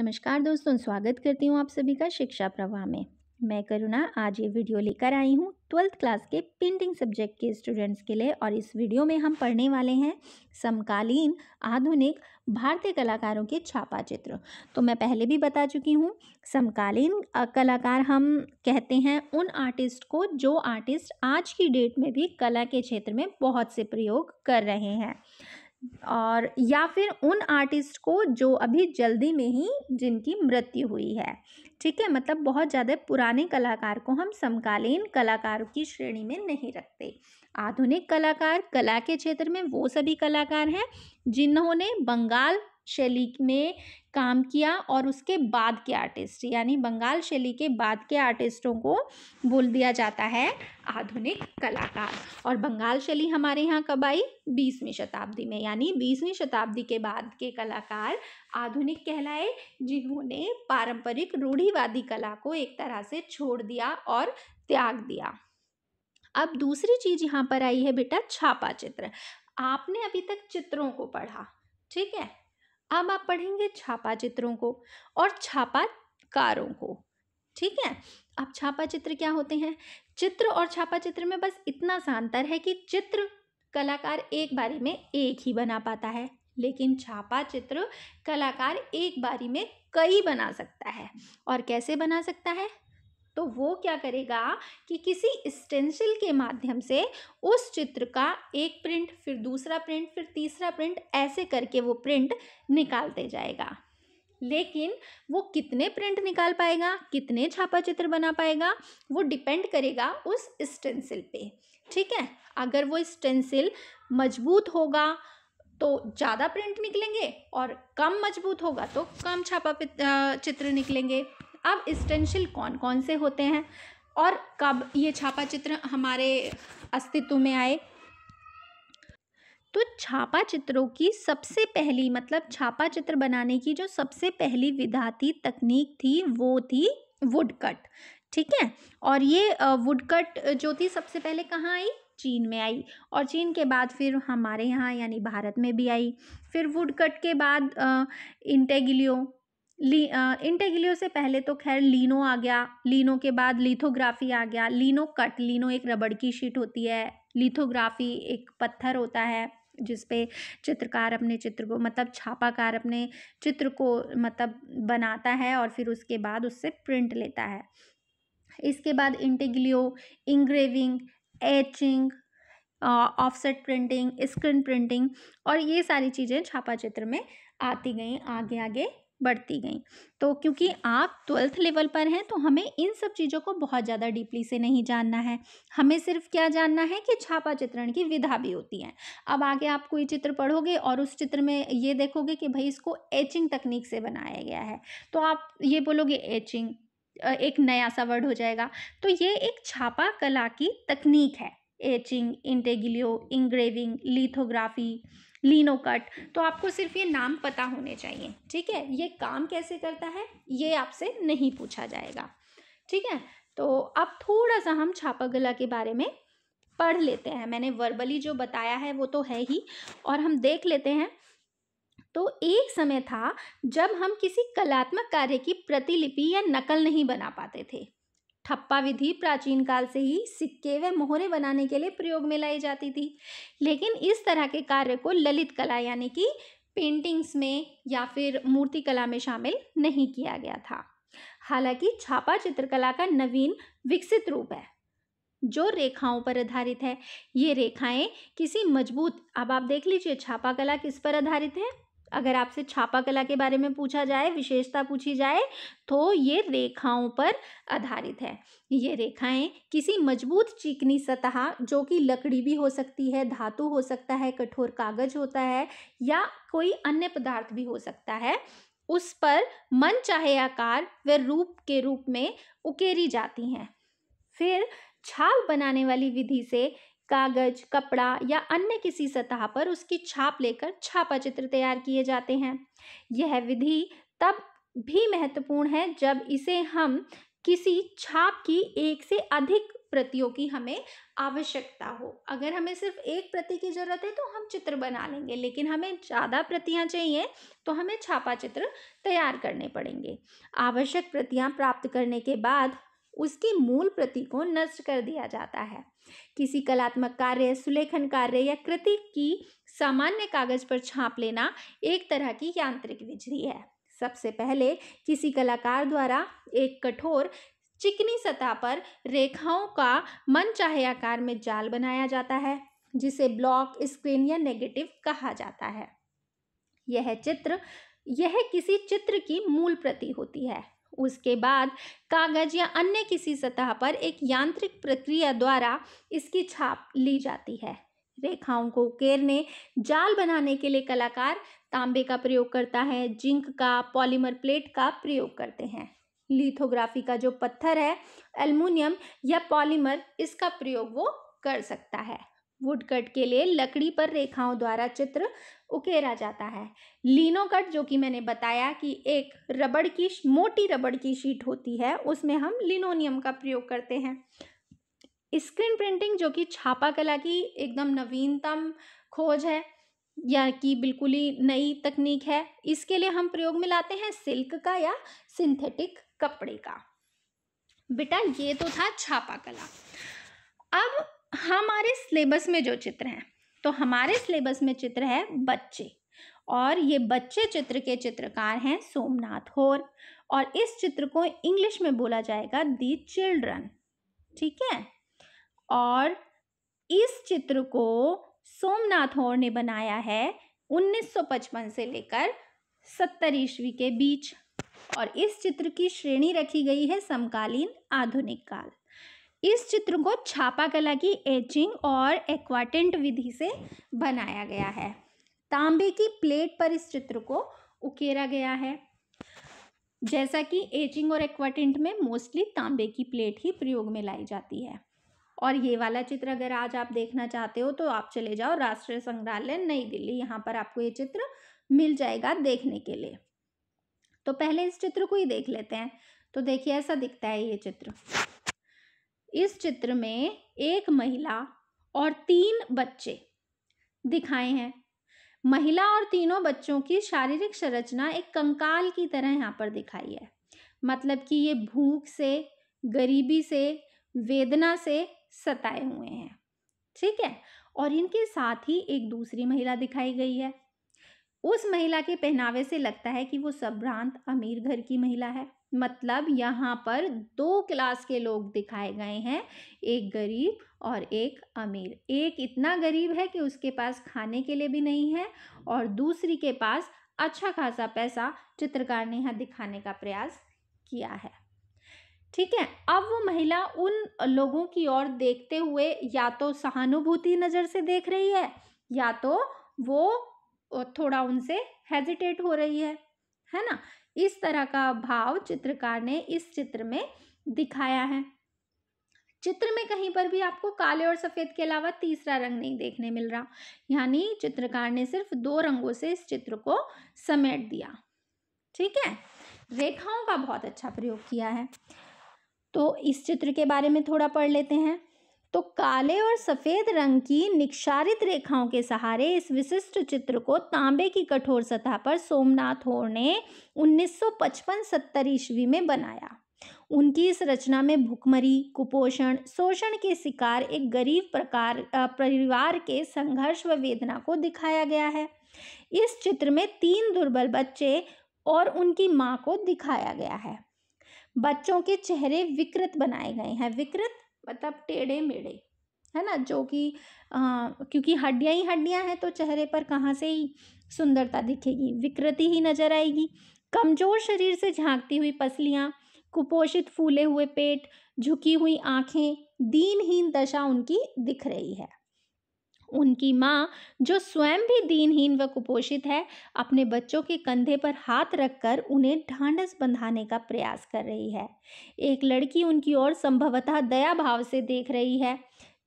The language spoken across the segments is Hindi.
नमस्कार दोस्तों स्वागत करती हूँ आप सभी का शिक्षा प्रवाह में मैं करुणा आज ये वीडियो लेकर आई हूँ ट्वेल्थ क्लास के पेंटिंग सब्जेक्ट के स्टूडेंट्स के लिए और इस वीडियो में हम पढ़ने वाले हैं समकालीन आधुनिक भारतीय कलाकारों के छापा चित्र तो मैं पहले भी बता चुकी हूँ समकालीन कलाकार हम कहते हैं उन आर्टिस्ट को जो आर्टिस्ट आज की डेट में भी कला के क्षेत्र में बहुत से प्रयोग कर रहे हैं और या फिर उन आर्टिस्ट को जो अभी जल्दी में ही जिनकी मृत्यु हुई है ठीक है मतलब बहुत ज़्यादा पुराने कलाकार को हम समकालीन कलाकारों की श्रेणी में नहीं रखते आधुनिक कलाकार कला के क्षेत्र में वो सभी कलाकार हैं जिन्होंने बंगाल शैली में काम किया और उसके बाद के आर्टिस्ट यानी बंगाल शैली के बाद के आर्टिस्टों को बोल दिया जाता है आधुनिक कलाकार और बंगाल शैली हमारे यहाँ कब आई बीसवीं शताब्दी में यानी बीसवीं शताब्दी के बाद के कलाकार आधुनिक कहलाए जिन्होंने पारंपरिक रूढ़ीवादी कला को एक तरह से छोड़ दिया और त्याग दिया अब दूसरी चीज यहाँ पर आई है बेटा छापा चित्र आपने अभी तक चित्रों को पढ़ा ठीक है अब आप पढ़ेंगे छापा चित्रों को और छापाकारों को ठीक है अब छापा चित्र क्या होते हैं चित्र और छापा चित्र में बस इतना सा अंतर है कि चित्र कलाकार एक बारी में एक ही बना पाता है लेकिन छापा चित्र कलाकार एक बारी में कई बना सकता है और कैसे बना सकता है तो वो क्या करेगा कि किसी स्टेंसिल के माध्यम से उस चित्र का एक प्रिंट फिर दूसरा प्रिंट फिर तीसरा प्रिंट ऐसे करके वो प्रिंट निकालते जाएगा लेकिन वो कितने प्रिंट निकाल पाएगा कितने छापा चित्र बना पाएगा वो डिपेंड करेगा उस स्टेंसिल पे ठीक है अगर वो स्टेंसिल मजबूत होगा तो ज़्यादा प्रिंट निकलेंगे और कम मजबूत होगा तो कम छापा चित्र निकलेंगे अब स्टेंशिल कौन कौन से होते हैं और कब ये छापा चित्र हमारे अस्तित्व में आए तो छापा चित्रों की सबसे पहली मतलब छापा चित्र बनाने की जो सबसे पहली विधाती तकनीक थी वो थी वुड कट ठीक है और ये वुड कट जो थी सबसे पहले कहाँ आई चीन में आई और चीन के बाद फिर हमारे यहाँ यानी भारत में भी आई फिर वुड कट के बाद इंटेगिलियो ली इंटेग्लियो से पहले तो खैर लीनो आ गया लीनो के बाद लिथोग्राफी आ गया लीनो कट लीनो एक रबड़ की शीट होती है लिथोग्राफी एक पत्थर होता है जिस पे चित्रकार अपने चित्र को मतलब छापाकार अपने चित्र को मतलब बनाता है और फिर उसके बाद उससे प्रिंट लेता है इसके बाद intaglio engraving etching offset printing screen printing और ये सारी चीज़ें छापा चित्र में आती गई आगे आगे बढ़ती गई तो क्योंकि आप ट्वेल्थ लेवल पर हैं तो हमें इन सब चीज़ों को बहुत ज़्यादा डीपली से नहीं जानना है हमें सिर्फ क्या जानना है कि छापा चित्रण की विधा भी होती है अब आगे आप कोई चित्र पढ़ोगे और उस चित्र में ये देखोगे कि भाई इसको एचिंग तकनीक से बनाया गया है तो आप ये बोलोगे एचिंग एक नया सा वर्ड हो जाएगा तो ये एक छापा कला की तकनीक है etching intaglio engraving lithography lino cut तो आपको सिर्फ ये नाम पता होने चाहिए ठीक है ये काम कैसे करता है ये आपसे नहीं पूछा जाएगा ठीक है तो अब थोड़ा सा हम छापागला के बारे में पढ़ लेते हैं मैंने वर्बली जो बताया है वो तो है ही और हम देख लेते हैं तो एक समय था जब हम किसी कलात्मक कार्य की प्रतिलिपि या नकल नहीं बना पाते थे ठप्पा विधि प्राचीन काल से ही सिक्के व मोहरे बनाने के लिए प्रयोग में लाई जाती थी लेकिन इस तरह के कार्य को ललित कला यानी कि पेंटिंग्स में या फिर मूर्ति कला में शामिल नहीं किया गया था हालांकि छापा चित्रकला का नवीन विकसित रूप है जो रेखाओं पर आधारित है ये रेखाएं किसी मजबूत अब आप देख लीजिए छापा कला किस पर आधारित है अगर आपसे छापा कला के बारे में पूछा जाए विशेषता पूछी जाए तो ये रेखाओं पर आधारित है ये रेखाएं किसी मजबूत चिकनी सतह जो कि लकड़ी भी हो सकती है धातु हो सकता है कठोर कागज होता है या कोई अन्य पदार्थ भी हो सकता है उस पर मन चाहे आकार व रूप के रूप में उकेरी जाती हैं फिर छाप बनाने वाली विधि से कागज कपड़ा या अन्य किसी सतह पर उसकी छाप लेकर छापा चित्र तैयार किए जाते हैं यह विधि तब भी महत्वपूर्ण है जब इसे हम किसी छाप की एक से अधिक प्रतियों की हमें आवश्यकता हो अगर हमें सिर्फ एक प्रति की ज़रूरत है तो हम चित्र बना लेंगे लेकिन हमें ज़्यादा प्रतियाँ चाहिए तो हमें छापा चित्र तैयार करने पड़ेंगे आवश्यक प्रतियाँ प्राप्त करने के बाद उसके मूल प्रति को नष्ट कर दिया जाता है किसी कलात्मक कार्य सुलेखन कार्य या कृति की सामान्य कागज पर छाप लेना एक तरह की यांत्रिक विजरी है सबसे पहले किसी कलाकार द्वारा एक कठोर चिकनी सतह पर रेखाओं का मन चाहे आकार में जाल बनाया जाता है जिसे ब्लॉक स्क्रीन या नेगेटिव कहा जाता है यह चित्र यह किसी चित्र की मूल प्रति होती है उसके बाद कागज या अन्य किसी सतह पर एक यांत्रिक प्रक्रिया द्वारा इसकी छाप ली जाती है रेखाओं को उकेरने जाल बनाने के लिए कलाकार तांबे का प्रयोग करता है जिंक का पॉलीमर प्लेट का प्रयोग करते हैं लिथोग्राफी का जो पत्थर है एल्युमिनियम या पॉलीमर इसका प्रयोग वो कर सकता है वुड कट के लिए लकड़ी पर रेखाओं द्वारा चित्र उकेरा जाता है लीनो कट जो कि मैंने बताया कि एक रबड़ की मोटी रबड़ की शीट होती है उसमें हम लिनोनियम का प्रयोग करते हैं स्क्रीन प्रिंटिंग जो कि छापा कला की एकदम नवीनतम खोज है या कि बिल्कुल ही नई तकनीक है इसके लिए हम प्रयोग में लाते हैं सिल्क का या सिंथेटिक कपड़े का बेटा ये तो था छापा कला अब हमारे सिलेबस में जो चित्र हैं तो हमारे सिलेबस में चित्र है बच्चे और ये बच्चे चित्र के चित्रकार हैं सोमनाथ होर और इस चित्र को इंग्लिश में बोला जाएगा दी चिल्ड्रन ठीक है और इस चित्र को सोमनाथ होर ने बनाया है 1955 से लेकर सत्तर ईस्वी के बीच और इस चित्र की श्रेणी रखी गई है समकालीन आधुनिक काल इस चित्र को छापा कला की एचिंग और एक्वाटेंट विधि से बनाया गया है तांबे की प्लेट पर इस चित्र को उकेरा गया है जैसा कि एचिंग और एक्वाटेंट में मोस्टली तांबे की प्लेट ही प्रयोग में लाई जाती है और ये वाला चित्र अगर आज आप देखना चाहते हो तो आप चले जाओ राष्ट्रीय संग्रहालय नई दिल्ली यहाँ पर आपको ये चित्र मिल जाएगा देखने के लिए तो पहले इस चित्र को ही देख लेते हैं तो देखिए ऐसा दिखता है ये चित्र इस चित्र में एक महिला और तीन बच्चे दिखाए हैं महिला और तीनों बच्चों की शारीरिक संरचना एक कंकाल की तरह यहाँ पर दिखाई है मतलब कि ये भूख से गरीबी से वेदना से सताए हुए हैं ठीक है और इनके साथ ही एक दूसरी महिला दिखाई गई है उस महिला के पहनावे से लगता है कि वो संभ्रांत अमीर घर की महिला है मतलब यहाँ पर दो क्लास के लोग दिखाए गए हैं एक गरीब और एक अमीर एक इतना गरीब है कि उसके पास खाने के लिए भी नहीं है और दूसरी के पास अच्छा खासा पैसा चित्रकार ने यहाँ दिखाने का प्रयास किया है ठीक है अब वो महिला उन लोगों की ओर देखते हुए या तो सहानुभूति नज़र से देख रही है या तो वो थोड़ा उनसे हेजिटेट हो रही है है ना इस तरह का भाव चित्रकार ने इस चित्र में दिखाया है चित्र में कहीं पर भी आपको काले और सफ़ेद के अलावा तीसरा रंग नहीं देखने मिल रहा यानी चित्रकार ने सिर्फ दो रंगों से इस चित्र को समेट दिया ठीक है रेखाओं का बहुत अच्छा प्रयोग किया है तो इस चित्र के बारे में थोड़ा पढ़ लेते हैं तो काले और सफ़ेद रंग की निक्षारित रेखाओं के सहारे इस विशिष्ट चित्र को तांबे की कठोर सतह पर सोमनाथ होर ने 1955-70 ईस्वी में बनाया उनकी इस रचना में भुखमरी कुपोषण शोषण के शिकार एक गरीब प्रकार परिवार के संघर्ष व वेदना को दिखाया गया है इस चित्र में तीन दुर्बल बच्चे और उनकी माँ को दिखाया गया है बच्चों के चेहरे विकृत बनाए गए हैं विकृत मतलब टेढ़े मेढ़े है ना जो कि क्योंकि हड्डियाँ ही हड्डियाँ हैं तो चेहरे पर कहाँ से ही सुंदरता दिखेगी विकृति ही नजर आएगी कमजोर शरीर से झांकती हुई पसलियाँ कुपोषित फूले हुए पेट झुकी हुई आँखें दीनहीन दशा उनकी दिख रही है उनकी माँ जो स्वयं भी दीनहीन व कुपोषित है अपने बच्चों के कंधे पर हाथ रखकर उन्हें ढांढस बंधाने का प्रयास कर रही है एक लड़की उनकी ओर संभवतः दया भाव से देख रही है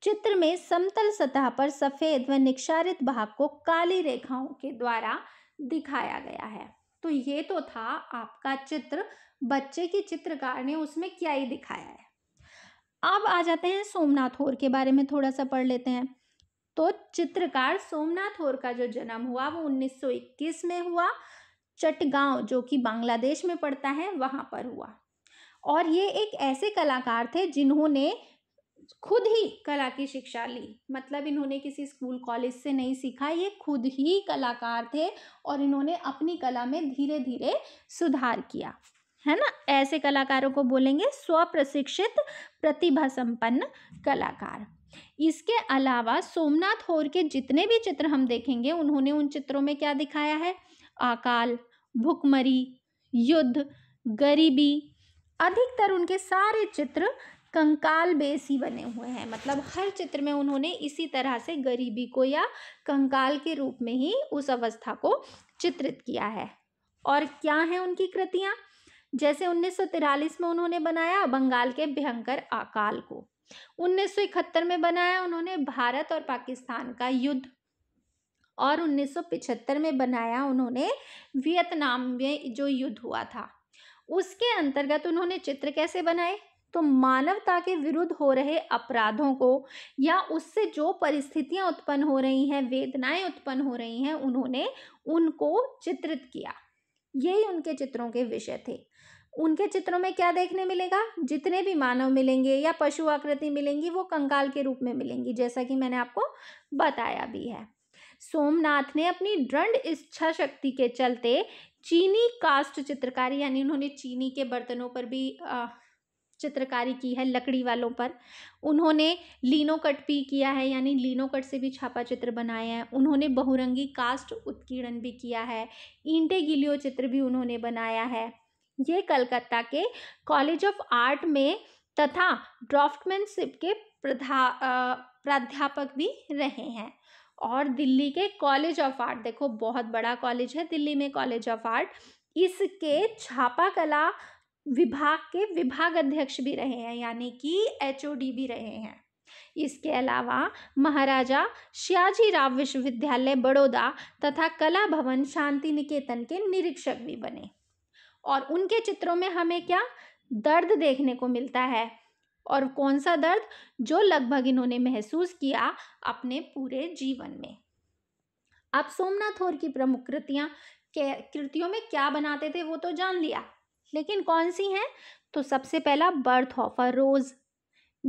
चित्र में समतल सतह पर सफ़ेद व निक्षारित भाग को काली रेखाओं के द्वारा दिखाया गया है तो ये तो था आपका चित्र बच्चे की चित्रकार ने उसमें क्या ही दिखाया है अब आ जाते हैं सोमनाथ होर के बारे में थोड़ा सा पढ़ लेते हैं तो चित्रकार सोमनाथ होर का जो जन्म हुआ वो 1921 में हुआ चटगांव जो कि बांग्लादेश में पड़ता है वहाँ पर हुआ और ये एक ऐसे कलाकार थे जिन्होंने खुद ही कला की शिक्षा ली मतलब इन्होंने किसी स्कूल कॉलेज से नहीं सीखा ये खुद ही कलाकार थे और इन्होंने अपनी कला में धीरे धीरे सुधार किया है ना ऐसे कलाकारों को बोलेंगे स्वप्रशिक्षित प्रतिभा संपन्न कलाकार इसके अलावा सोमनाथ होर के जितने भी चित्र हम देखेंगे उन्होंने उन चित्रों में क्या दिखाया है अकाल भुखमरी युद्ध गरीबी अधिकतर उनके सारे चित्र कंकाल बेस ही बने हुए हैं मतलब हर चित्र में उन्होंने इसी तरह से गरीबी को या कंकाल के रूप में ही उस अवस्था को चित्रित किया है और क्या है उनकी कृतियाँ जैसे उन्नीस में उन्होंने बनाया बंगाल के भयंकर अकाल को उन्नीस में बनाया उन्होंने भारत और पाकिस्तान का युद्ध और 1975 में बनाया उन्होंने वियतनाम में जो युद्ध हुआ था उसके अंतर्गत उन्होंने चित्र कैसे बनाए तो मानवता के विरुद्ध हो रहे अपराधों को या उससे जो परिस्थितियां उत्पन्न हो रही हैं वेदनाएं उत्पन्न हो रही हैं उन्होंने उनको चित्रित किया यही उनके चित्रों के विषय थे उनके चित्रों में क्या देखने मिलेगा जितने भी मानव मिलेंगे या पशु आकृति मिलेंगी वो कंकाल के रूप में मिलेंगी जैसा कि मैंने आपको बताया भी है सोमनाथ ने अपनी दृढ़ इच्छा शक्ति के चलते चीनी कास्ट चित्रकारी यानी उन्होंने चीनी के बर्तनों पर भी आ, चित्रकारी की है लकड़ी वालों पर उन्होंने लीनो कट भी किया है यानी लीनो कट से भी छापा चित्र बनाए हैं उन्होंने बहुरंगी कास्ट उत्कीर्ण भी किया है ईंटे गिलियो चित्र भी उन्होंने बनाया है ये कलकत्ता के कॉलेज ऑफ आर्ट में तथा ड्राफ्टमैनशिप के प्रधा प्राध्यापक भी रहे हैं और दिल्ली के कॉलेज ऑफ आर्ट देखो बहुत बड़ा कॉलेज है दिल्ली में कॉलेज ऑफ आर्ट इसके छापा कला विभाग के विभाग अध्यक्ष भी रहे हैं यानी कि एच भी रहे हैं इसके अलावा महाराजा श्याजी राव विश्वविद्यालय बड़ौदा तथा कला भवन शांति निकेतन के निरीक्षक भी बने और उनके चित्रों में हमें क्या दर्द देखने को मिलता है और कौन सा दर्द जो लगभग इन्होंने महसूस किया अपने पूरे जीवन में अब सोमनाथ और की प्रमुख कृतियाँ कृतियों में क्या बनाते थे वो तो जान लिया लेकिन कौन सी हैं तो सबसे पहला birth of a rose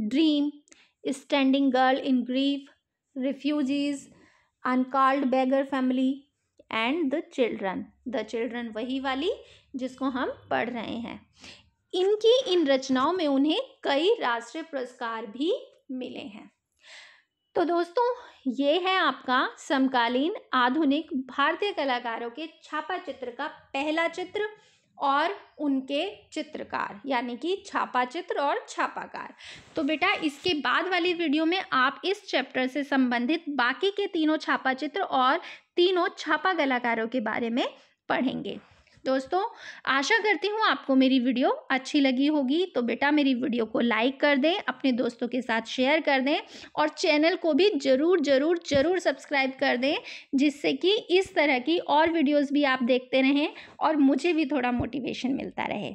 dream standing girl in grief refugees uncalled beggar family and the children the children वही वाली जिसको हम पढ़ रहे हैं इनकी इन रचनाओं में उन्हें कई राष्ट्रीय पुरस्कार भी मिले हैं तो दोस्तों ये है आपका समकालीन आधुनिक भारतीय कलाकारों के छापा चित्र का पहला चित्र और उनके चित्रकार यानी कि छापा चित्र और छापाकार तो बेटा इसके बाद वाली वीडियो में आप इस चैप्टर से संबंधित बाकी के तीनों छापा चित्र और तीनों छापा कलाकारों के बारे में पढ़ेंगे दोस्तों आशा करती हूँ आपको मेरी वीडियो अच्छी लगी होगी तो बेटा मेरी वीडियो को लाइक कर दें अपने दोस्तों के साथ शेयर कर दें और चैनल को भी ज़रूर ज़रूर ज़रूर सब्सक्राइब कर दें जिससे कि इस तरह की और वीडियोस भी आप देखते रहें और मुझे भी थोड़ा मोटिवेशन मिलता रहे